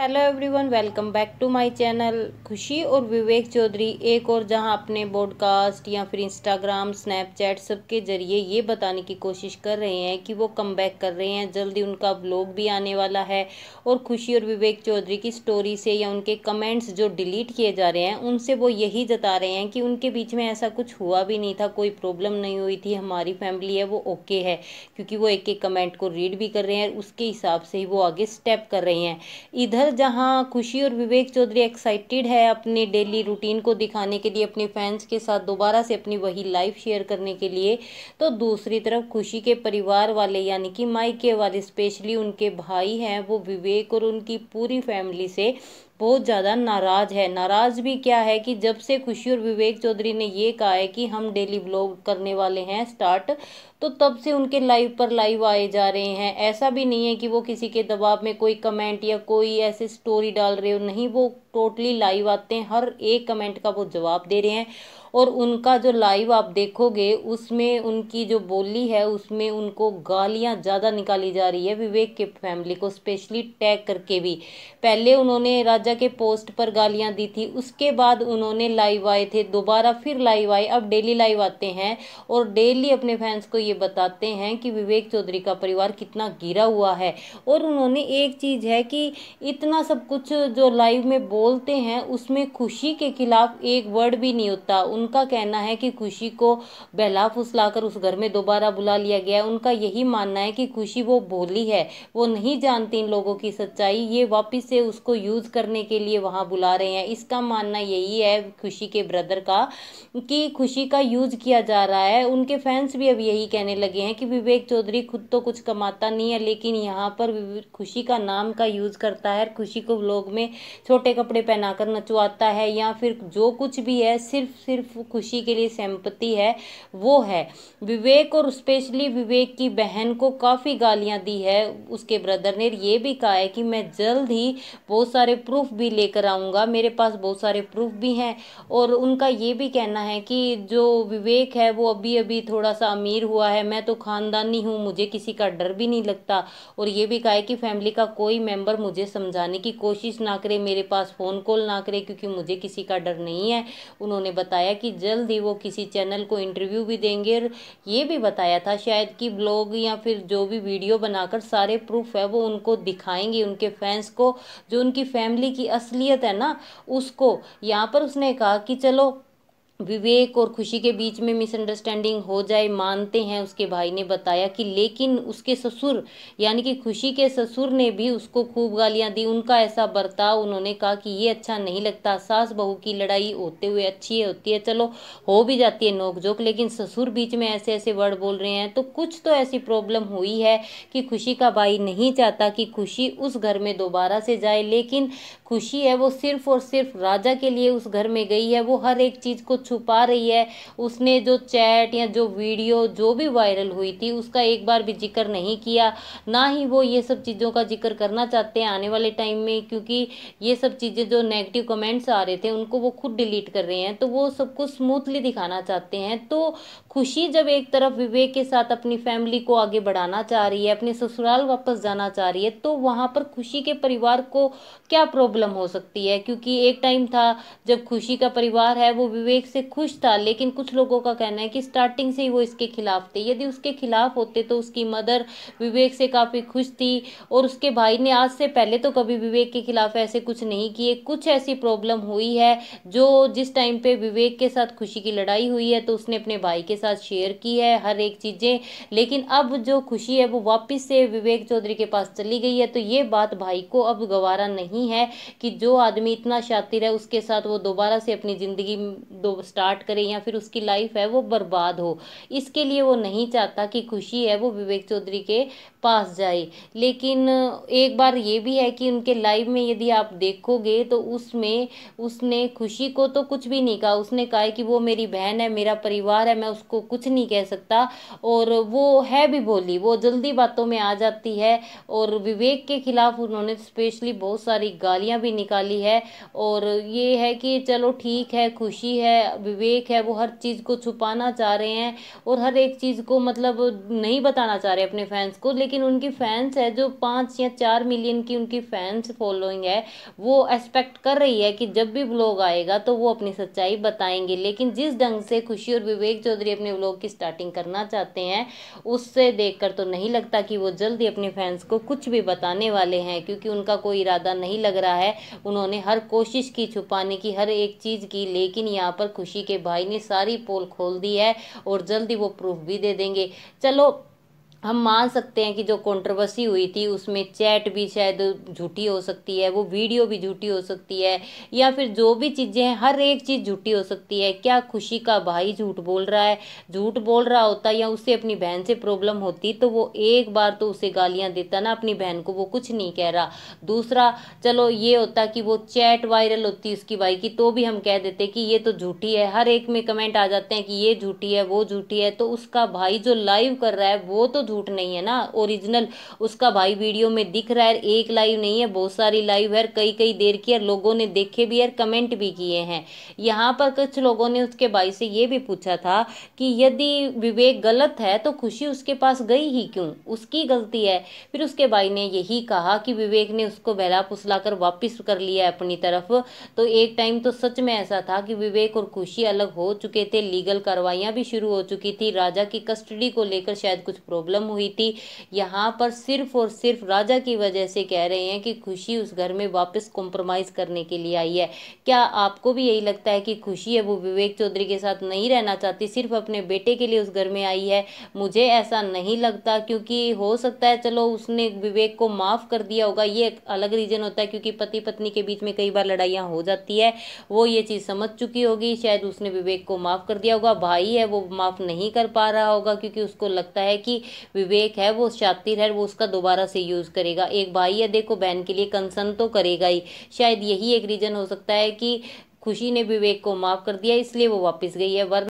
hello everyone welcome back to my channel Khushi और विवेक चौधरी एक और जहां अपने बॉडकास्ट या फिर इंस्टाग्राम स्नैपचैट सब के जरिए ये बताने की कोशिश कर रहे हैं कि वो कम बैक कर रहे हैं जल्दी उनका ब्लॉग भी आने वाला है और खुशी और विवेक चौधरी की स्टोरी से या उनके कमेंट्स जो डिलीट किए जा रहे हैं उनसे वो यही जता रहे हैं कि उनके बीच में ऐसा कुछ हुआ भी नहीं था कोई प्रॉब्लम नहीं हुई थी हमारी फैमिली है वो ओके है क्योंकि वो एक एक कमेंट को रीड भी कर रहे हैं उसके हिसाब से ही वो आगे स्टेप कर रहे हैं इधर पर जहां खुशी और विवेक चौधरी एक्साइटेड है अपने डेली रूटीन को दिखाने के लिए अपने फैंस के साथ दोबारा से अपनी वही लाइफ शेयर करने के लिए तो दूसरी तरफ खुशी के परिवार वाले यानी कि माइके वाले स्पेशली उनके भाई हैं वो विवेक और उनकी पूरी फैमिली से बहुत ज़्यादा नाराज़ है नाराज़ भी क्या है कि जब से खुशी और विवेक चौधरी ने ये कहा है कि हम डेली ब्लॉग करने वाले हैं स्टार्ट तो तब से उनके लाइव पर लाइव आए जा रहे हैं ऐसा भी नहीं है कि वो किसी के दबाव में कोई कमेंट या कोई ऐसे स्टोरी डाल रहे हो नहीं वो टोटली लाइव आते हैं हर एक कमेंट का वो जवाब दे रहे हैं और उनका जो लाइव आप देखोगे उसमें उनकी जो बोली है उसमें उनको गालियाँ ज़्यादा निकाली जा रही है विवेक के फैमिली को स्पेशली टैग करके भी पहले उन्होंने राजा के पोस्ट पर गालियाँ दी थी उसके बाद उन्होंने लाइव आए थे दोबारा फिर लाइव आए अब डेली लाइव आते हैं और डेली अपने फैंस को ये बताते हैं कि विवेक चौधरी का परिवार कितना गिरा हुआ है और उन्होंने एक चीज़ है कि इतना सब कुछ जो लाइव में बोलते हैं उसमें खुशी के खिलाफ एक वर्ड भी नहीं होता उन उनका कहना है कि खुशी को बहला फुसला उस घर में दोबारा बुला लिया गया उनका यही मानना है कि खुशी वो बोली है वो नहीं जानती इन लोगों की सच्चाई ये वापस से उसको यूज़ करने के लिए वहाँ बुला रहे हैं इसका मानना यही है खुशी के ब्रदर का कि खुशी का यूज़ किया जा रहा है उनके फैंस भी अब यही कहने लगे हैं कि विवेक चौधरी खुद तो कुछ कमाता नहीं है लेकिन यहाँ पर खुशी का नाम का यूज़ करता है खुशी को लोग में छोटे कपड़े पहनाकर नचवाता है या फिर जो कुछ भी है सिर्फ सिर्फ खुशी के लिए सहमति है वो है विवेक और स्पेशली विवेक की बहन को काफ़ी गालियाँ दी है उसके ब्रदर ने ये भी कहा है कि मैं जल्द ही बहुत सारे प्रूफ भी लेकर आऊँगा मेरे पास बहुत सारे प्रूफ भी हैं और उनका ये भी कहना है कि जो विवेक है वो अभी अभी थोड़ा सा अमीर हुआ है मैं तो ख़ानदानी हूँ मुझे किसी का डर भी नहीं लगता और ये भी कहा है कि फैमिली का कोई मेंबर मुझे समझाने की कोशिश ना करे मेरे पास फ़ोन कॉल ना करे क्योंकि मुझे किसी का डर नहीं है उन्होंने बताया कि जल्द ही वो किसी चैनल को इंटरव्यू भी देंगे और ये भी बताया था शायद कि ब्लॉग या फिर जो भी वीडियो बनाकर सारे प्रूफ है वो उनको दिखाएंगे उनके फैंस को जो उनकी फैमिली की असलियत है ना उसको यहाँ पर उसने कहा कि चलो विवेक और खुशी के बीच में मिसअंडरस्टैंडिंग हो जाए मानते हैं उसके भाई ने बताया कि लेकिन उसके ससुर यानी कि खुशी के ससुर ने भी उसको खूब गालियां दी उनका ऐसा बर्ताव उन्होंने कहा कि ये अच्छा नहीं लगता सास बहू की लड़ाई होते हुए अच्छी होती है चलो हो भी जाती है नोकझोंक लेकिन ससुर बीच में ऐसे ऐसे वर्ड बोल रहे हैं तो कुछ तो ऐसी प्रॉब्लम हुई है कि खुशी का भाई नहीं चाहता कि खुशी उस घर में दोबारा से जाए लेकिन खुशी है वो सिर्फ और सिर्फ राजा के लिए उस घर में गई है वो हर एक चीज़ को छुपा रही है उसने जो चैट या जो वीडियो जो भी वायरल हुई थी उसका एक बार भी जिक्र नहीं किया ना ही वो ये सब चीज़ों का जिक्र करना चाहते हैं आने वाले टाइम में क्योंकि ये सब चीज़ें जो नेगेटिव कमेंट्स आ रहे थे उनको वो खुद डिलीट कर रहे हैं तो वो सबको स्मूथली दिखाना चाहते हैं तो खुशी जब एक तरफ विवेक के साथ अपनी फैमिली को आगे बढ़ाना चाह रही है अपने ससुराल वापस जाना चाह रही है तो वहाँ पर खुशी के परिवार को क्या प्रॉब्लम हो सकती है क्योंकि एक टाइम था जब खुशी का परिवार है वो विवेक से से खुश था लेकिन कुछ लोगों का कहना है कि स्टार्टिंग से ही वो इसके खिलाफ थे यदि उसके खिलाफ होते तो उसकी मदर विवेक से काफ़ी खुश थी और उसके भाई ने आज से पहले तो कभी विवेक के खिलाफ ऐसे कुछ नहीं किए कुछ ऐसी प्रॉब्लम हुई है जो जिस टाइम पे विवेक के साथ खुशी की लड़ाई हुई है तो उसने अपने भाई के साथ शेयर की है हर एक चीज़ें लेकिन अब जो खुशी है वो वापस से विवेक चौधरी के पास चली गई है तो ये बात भाई को अब गवारा नहीं है कि जो आदमी इतना शातिर है उसके साथ वो दोबारा से अपनी ज़िंदगी स्टार्ट करे या फिर उसकी लाइफ है वो बर्बाद हो इसके लिए वो नहीं चाहता कि खुशी है वो विवेक चौधरी के पास जाए लेकिन एक बार ये भी है कि उनके लाइव में यदि आप देखोगे तो उसमें उसने खुशी को तो कुछ भी नहीं कहा उसने कहा कि वो मेरी बहन है मेरा परिवार है मैं उसको कुछ नहीं कह सकता और वो है भी बोली वो जल्दी बातों में आ जाती है और विवेक के खिलाफ उन्होंने स्पेशली बहुत सारी गालियाँ भी निकाली है और ये है कि चलो ठीक है खुशी है विवेक है वो हर चीज़ को छुपाना चाह रहे हैं और हर एक चीज़ को मतलब नहीं बताना चाह रहे अपने फैंस को लेकिन उनकी फैंस है जो पाँच या चार मिलियन की उनकी फैंस फॉलोइंग है वो एक्सपेक्ट कर रही है कि जब भी ब्लॉग आएगा तो वो अपनी सच्चाई बताएंगे लेकिन जिस ढंग से खुशी और विवेक चौधरी अपने ब्लॉग की स्टार्टिंग करना चाहते हैं उससे देख तो नहीं लगता कि वो जल्दी अपने फैंस को कुछ भी बताने वाले हैं क्योंकि उनका कोई इरादा नहीं लग रहा है उन्होंने हर कोशिश की छुपाने की हर एक चीज़ की लेकिन यहाँ पर खुशी के भाई ने सारी पोल खोल दी है और जल्दी वो प्रूफ भी दे देंगे चलो हम मान सकते हैं कि जो कंट्रोवर्सी हुई थी उसमें चैट भी शायद झूठी हो सकती है वो वीडियो भी झूठी हो सकती है या फिर जो भी चीज़ें हैं हर एक चीज़ झूठी हो सकती है क्या खुशी का भाई झूठ बोल रहा है झूठ बोल रहा होता या उससे अपनी बहन से प्रॉब्लम होती तो वो एक बार तो उसे गालियाँ देता ना अपनी बहन को वो कुछ नहीं कह रहा दूसरा चलो ये होता कि वो चैट वायरल होती उसकी भाई की तो भी हम कह देते कि ये तो झूठी है हर एक में कमेंट आ जाते हैं कि ये झूठी है वो झूठी है तो उसका भाई जो लाइव कर रहा है वो तो झूठ नहीं है ना ओरिजिनल उसका भाई वीडियो में दिख रहा है एक लाइव नहीं है बहुत सारी लाइव है कई कई देर की है लोगों ने देखे भी है कमेंट भी किए हैं यहाँ पर कुछ लोगों ने उसके भाई से ये भी पूछा था कि यदि विवेक गलत है तो खुशी उसके पास गई ही क्यों उसकी गलती है फिर उसके भाई ने यही कहा कि विवेक ने उसको बहला फुसला कर वापिस कर लिया है अपनी तरफ तो एक टाइम तो सच में ऐसा था कि विवेक और खुशी अलग हो चुके थे लीगल कार्रवाइयाँ भी शुरू हो चुकी थी राजा की कस्टडी को लेकर शायद कुछ प्रॉब्लम खत्म हुई थी यहाँ पर सिर्फ और सिर्फ राजा की वजह से कह रहे हैं कि खुशी उस घर में वापस कॉम्प्रोमाइज़ करने के लिए आई है क्या आपको भी यही लगता है कि खुशी है वो विवेक चौधरी के साथ नहीं रहना चाहती सिर्फ अपने बेटे के लिए उस घर में आई है मुझे ऐसा नहीं लगता क्योंकि हो सकता है चलो उसने विवेक को माफ़ कर दिया होगा ये एक अलग रीज़न होता है क्योंकि पति पत्नी के बीच में कई बार लड़ाइयाँ हो जाती है वो ये चीज़ समझ चुकी होगी शायद उसने विवेक को माफ़ कर दिया होगा भाई है वो माफ़ नहीं कर पा रहा होगा क्योंकि उसको लगता है कि विवेक है वो शातिर है वो उसका दोबारा से यूज़ करेगा एक भाई है देखो बहन के लिए कंसर्न तो करेगा ही शायद यही एक रीज़न हो सकता है कि खुशी ने विवेक को माफ़ कर दिया इसलिए वो वापस गई है वरना